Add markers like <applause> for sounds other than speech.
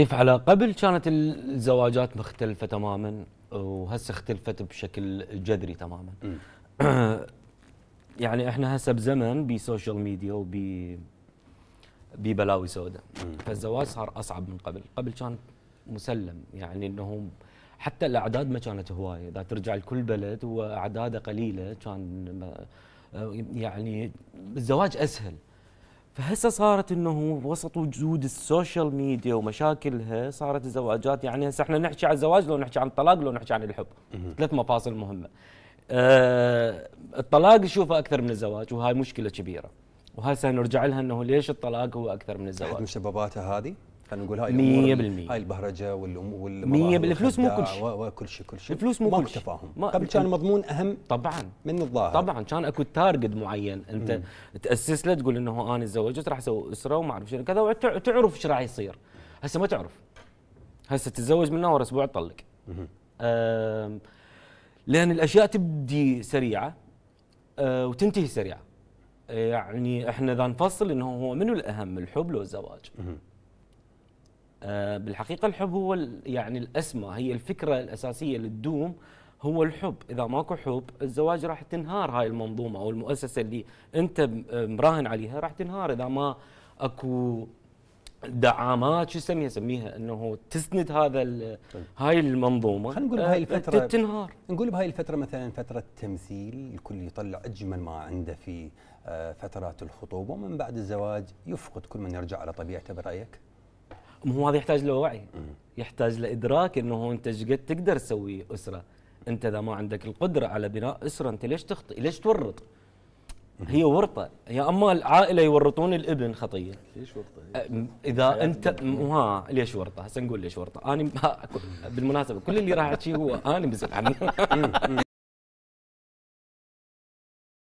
كيف على قبل كانت الزواجات مختلفة تماما وهسه اختلفت بشكل جذري تماما <clears throat> يعني احنا هسه بزمن بسوشيال ميديا وب ببلاوي سوداء فالزواج صار اصعب من قبل، قبل كان مسلم يعني انه حتى الاعداد ما كانت هوايه، اذا ترجع لكل بلد واعداده قليله كان يعني الزواج اسهل فهسه صارت انه وسط وجود السوشيال ميديا ومشاكلها صارت الزواجات يعني هسه احنا نحكي عن الزواج لو نحكي عن الطلاق لو نحكي عن الحب ثلاث مفاصل مهمه أه الطلاق يشوفه اكثر من الزواج وهاي مشكله كبيره وهسه نرجع لها انه ليش الطلاق هو اكثر من الزواج مسبباتها هذه خلينا نقول هاي 100% هاي البهرجه والامور 100% الفلوس مو كل شيء وكل شيء كل شيء الفلوس مو كل شيء تفاهم قبل كان المضمون اهم طبعا من الظاهر طبعا كان اكو تارجت معين انت مم. تاسس له تقول انه انا تزوجت راح اسوي اسره وما اعرف شنو كذا وتعرف ايش راح يصير هسه ما تعرف هسه تتزوج منه ورا اسبوع تطلق لان الاشياء تبدي سريعه آه، وتنتهي سريعه يعني احنا اذا نفصل انه هو منو الاهم الحب لو الزواج آه، بالحقيقة الحب هو يعني الأسمى هي الفكرة الأساسية للدوم هو الحب إذا ماكو حب الزواج راح تنهار هاي المنظومة أو المؤسسة اللي أنت مراهن عليها راح تنهار إذا ما أكو دعامات شو اسميها سميها انه تسند هذا طيب. هاي المنظومه خلينا نقول بهاي آه، الفتره تنهار نقول بهاي الفتره مثلا فتره تمثيل الكل يطلع اجمل ما عنده في آه، فترات الخطوبه ومن بعد الزواج يفقد كل من يرجع على طبيعته برايك هو هذا يحتاج له وعي يحتاج لادراك انه انت ايش قد تقدر تسوي اسره انت اذا ما عندك القدره على بناء اسره انت ليش تخطئ ليش تورط هي ورطه يا اما العائله يورطون الابن خطيه ليش ورطه اذا انت ها ليش ورطه هسه نقول ليش ورطه انا <laughs> بالمناسبه كل اللي راح احكيه هو انا بزعل عنه <laughs>